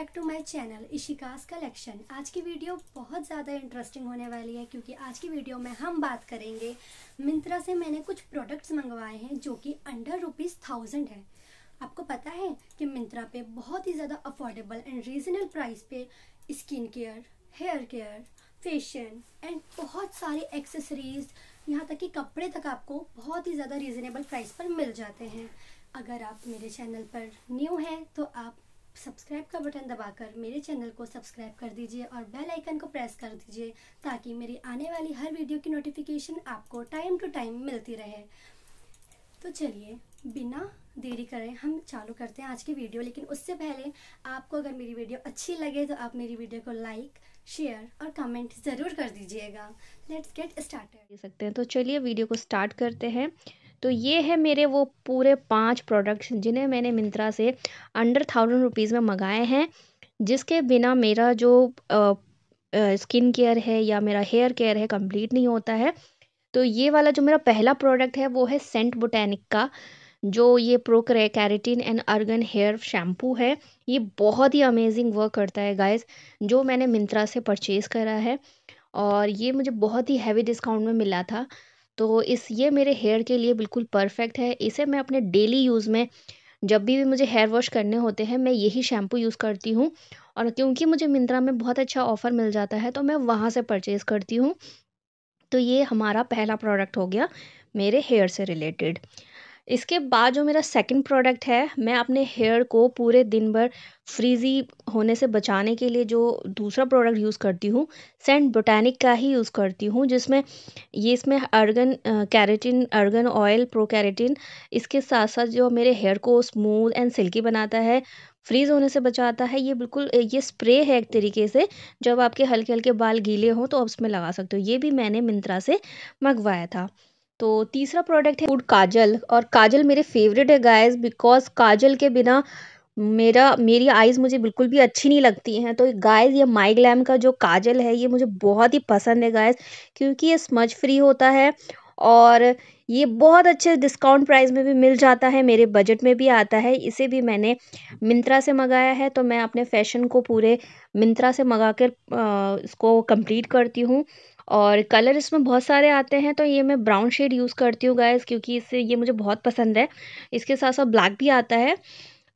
back to my channel Ishika's collection आज की video बहुत ज़्यादा इंटरेस्टिंग होने वाली है क्योंकि आज की वीडियो में हम बात करेंगे मिंत्रा से मैंने कुछ प्रोडक्ट्स मंगवाए हैं जो कि अंडर रुपीज़ थाउजेंड है आपको पता है कि मिंत्रा पे बहुत ही ज़्यादा अफोर्डेबल एंड रीजनेबल प्राइस पे skin care hair care facial and बहुत सारी एक्सेसरीज यहाँ तक कि कपड़े तक आपको बहुत ही ज़्यादा रीजनेबल प्राइस पर मिल जाते हैं अगर आप मेरे चैनल पर न्यू हैं तो आप सब्सक्राइब का बटन दबाकर मेरे चैनल को सब्सक्राइब कर दीजिए और बेल आइकन को प्रेस कर दीजिए ताकि मेरी आने वाली हर वीडियो की नोटिफिकेशन आपको टाइम टू टाइम मिलती रहे तो चलिए बिना देरी करें हम चालू करते हैं आज की वीडियो लेकिन उससे पहले आपको अगर मेरी वीडियो अच्छी लगे तो आप मेरी वीडियो को लाइक शेयर और कमेंट ज़रूर कर दीजिएगा लेट्स गेट स्टार्ट सकते हैं तो चलिए वीडियो को स्टार्ट करते हैं तो ये है मेरे वो पूरे पाँच प्रोडक्ट्स जिन्हें मैंने मिंत्रा से अंडर थाउजेंड रुपीज़ में मंगाए हैं जिसके बिना मेरा जो स्किन केयर है या मेरा हेयर केयर है कंप्लीट नहीं होता है तो ये वाला जो मेरा पहला प्रोडक्ट है वो है सेंट बोटैनिक का जो ये pro keratin and argan hair shampoo है ये बहुत ही अमेजिंग वर्क करता है गाइस जो मैंने मिंत्रा से परचेज़ करा है और ये मुझे बहुत ही हैवी डिस्काउंट में मिला था तो इस ये मेरे हेयर के लिए बिल्कुल परफेक्ट है इसे मैं अपने डेली यूज़ में जब भी मुझे हेयर वॉश करने होते हैं मैं यही शैम्पू यूज़ करती हूँ और क्योंकि मुझे मिंत्रा में बहुत अच्छा ऑफ़र मिल जाता है तो मैं वहाँ से परचेज़ करती हूँ तो ये हमारा पहला प्रोडक्ट हो गया मेरे हेयर से रिलेटेड इसके बाद जो मेरा सेकंड प्रोडक्ट है मैं अपने हेयर को पूरे दिन भर फ्रीज़ी होने से बचाने के लिए जो दूसरा प्रोडक्ट यूज़ करती हूँ सेंट बोटैनिक का ही यूज़ करती हूँ जिसमें ये इसमें argan keratin argan oil pro keratin इसके साथ साथ जो मेरे हेयर को स्मूथ एंड सिल्की बनाता है फ्रीज़ होने से बचाता है ये बिल्कुल ये स्प्रे है एक तरीके से जब आपके हल्के हल्के बाल गीले हों तो आप उसमें लगा सकते हो ये भी मैंने मिंत्रा से मंगवाया था तो तीसरा प्रोडक्ट है फूड काजल और काजल मेरे फेवरेट है गाइस बिकॉज काजल के बिना मेरा मेरी आइज़ मुझे बिल्कुल भी अच्छी नहीं लगती हैं तो गाइस ये माई ग्लैम का जो काजल है ये मुझे बहुत ही पसंद है गाइस क्योंकि ये स्मज फ्री होता है और ये बहुत अच्छे डिस्काउंट प्राइस में भी मिल जाता है मेरे बजट में भी आता है इसे भी मैंने मिंत्रा से मंगाया है तो मैं अपने फ़ैशन को पूरे मिंत्रा से मंगा कर इसको कंप्लीट करती हूँ और कलर इसमें बहुत सारे आते हैं तो ये मैं ब्राउन शेड यूज़ करती हूँ गाइस क्योंकि इससे ये मुझे बहुत पसंद है इसके साथ साथ ब्लैक भी आता है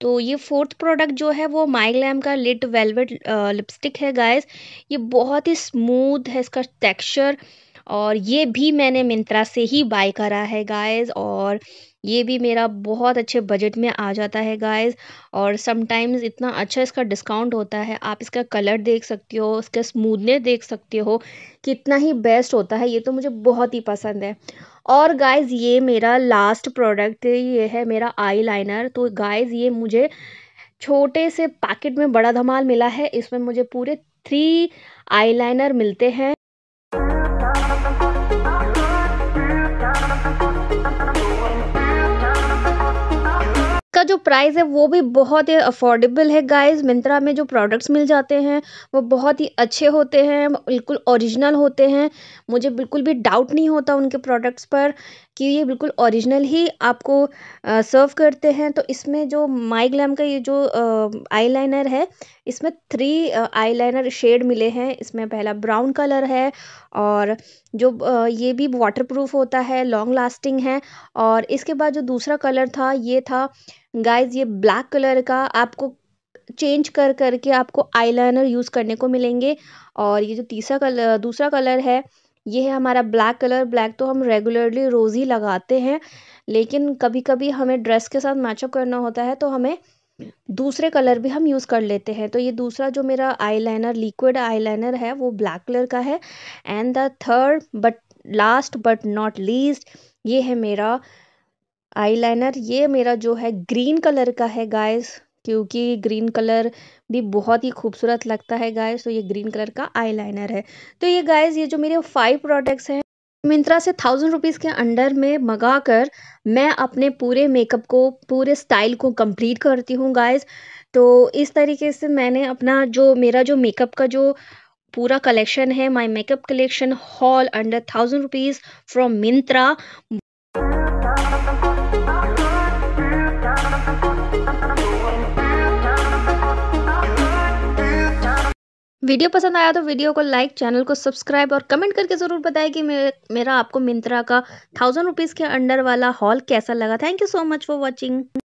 तो ये फोर्थ प्रोडक्ट जो है वो माइग्लैम का लिट वेलवेट लिपस्टिक है गाइस ये बहुत ही स्मूथ है इसका टेक्सचर और ये भी मैंने मिंत्रा से ही बाय करा है गाइस और ये भी मेरा बहुत अच्छे बजट में आ जाता है गाइस और समटाइम्स इतना अच्छा इसका डिस्काउंट होता है आप इसका कलर देख सकते हो इसका स्मूदनेस देख सकते हो कितना ही बेस्ट होता है ये तो मुझे बहुत ही पसंद है और गाइस ये मेरा लास्ट प्रोडक्ट ये है मेरा आईलाइनर तो गाइस ये मुझे छोटे से पैकेट में बड़ा धमाल मिला है इसमें मुझे पूरे थ्री लाइनर मिलते हैं प्राइस है वो भी बहुत ही अफोर्डेबल है गाइस मिंत्रा में जो प्रोडक्ट्स मिल जाते हैं वो बहुत ही अच्छे होते हैं बिल्कुल ओरिजिनल होते हैं मुझे बिल्कुल भी डाउट नहीं होता उनके प्रोडक्ट्स पर कि ये बिल्कुल ओरिजिनल ही आपको सर्व करते हैं तो इसमें जो माई ग्लैम का ये जो आईलाइनर है इसमें थ्री आईलाइनर शेड मिले हैं इसमें पहला ब्राउन कलर है और जो आ, ये भी वाटरप्रूफ होता है लॉन्ग लास्टिंग है और इसके बाद जो दूसरा कलर था ये था गाइज ये ब्लैक कलर का आपको चेंज कर करके आपको आईलाइनर यूज करने को मिलेंगे और ये जो तीसरा कलर दूसरा कलर है ये है हमारा ब्लैक कलर ब्लैक तो हम रेगुलरली रोज़ ही लगाते हैं लेकिन कभी कभी हमें ड्रेस के साथ मैचअप करना होता है तो हमें दूसरे कलर भी हम यूज़ कर लेते हैं तो ये दूसरा जो मेरा आईलाइनर लिक्विड आईलाइनर है वो ब्लैक कलर का है and the third but last but not least ये है मेरा आईलाइनर ये मेरा जो है ग्रीन कलर का है गाइस क्योंकि ग्रीन कलर भी बहुत ही खूबसूरत लगता है गाइस तो ये ग्रीन कलर का आईलाइनर है तो ये गाइस ये जो मेरे फाइव प्रोडक्ट्स हैं मिंत्रा से थाउजेंड रुपीज़ के अंडर में मंगा कर मैं अपने पूरे मेकअप को पूरे स्टाइल को कंप्लीट करती हूँ गाइस तो इस तरीके से मैंने अपना जो मेरा जो मेकअप का जो पूरा कलेक्शन है my makeup collection haul under thousand rupees from Myntra video पसंद आया तो वीडियो को लाइक चैनल को सब्सक्राइब और कमेंट करके ज़रूर बताएं कि मे, मेरा आपको मिंत्रा का थाउजेंड रुपीज़ के अंडर वाला हॉल कैसा लगा thank you so much for watching